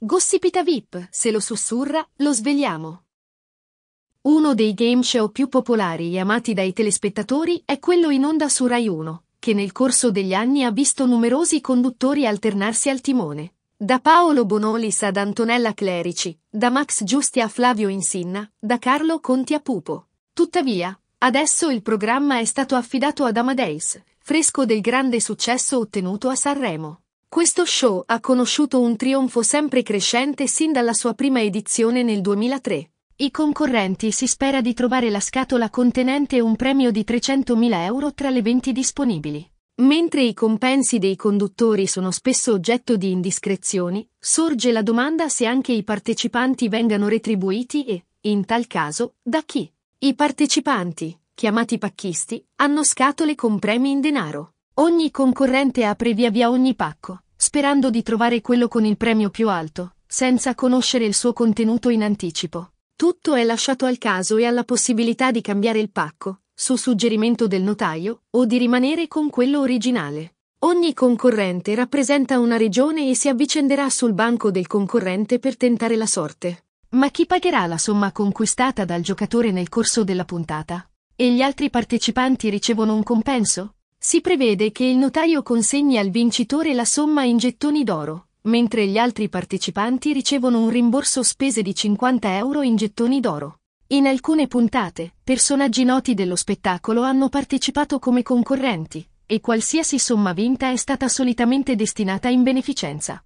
Gossipita VIP, se lo sussurra, lo svegliamo. Uno dei game show più popolari e amati dai telespettatori è quello in onda su Rai 1, che nel corso degli anni ha visto numerosi conduttori alternarsi al timone. Da Paolo Bonolis ad Antonella Clerici, da Max Giusti a Flavio Insinna, da Carlo Conti a Pupo. Tuttavia, adesso il programma è stato affidato ad Amadeus, fresco del grande successo ottenuto a Sanremo. Questo show ha conosciuto un trionfo sempre crescente sin dalla sua prima edizione nel 2003. I concorrenti si spera di trovare la scatola contenente un premio di 300.000 euro tra le 20 disponibili. Mentre i compensi dei conduttori sono spesso oggetto di indiscrezioni, sorge la domanda se anche i partecipanti vengano retribuiti e, in tal caso, da chi. I partecipanti, chiamati pacchisti, hanno scatole con premi in denaro. Ogni concorrente apre via via ogni pacco, sperando di trovare quello con il premio più alto, senza conoscere il suo contenuto in anticipo. Tutto è lasciato al caso e alla possibilità di cambiare il pacco, su suggerimento del notaio, o di rimanere con quello originale. Ogni concorrente rappresenta una regione e si avvicenderà sul banco del concorrente per tentare la sorte. Ma chi pagherà la somma conquistata dal giocatore nel corso della puntata? E gli altri partecipanti ricevono un compenso? Si prevede che il notaio consegni al vincitore la somma in gettoni d'oro, mentre gli altri partecipanti ricevono un rimborso spese di 50 euro in gettoni d'oro. In alcune puntate, personaggi noti dello spettacolo hanno partecipato come concorrenti, e qualsiasi somma vinta è stata solitamente destinata in beneficenza.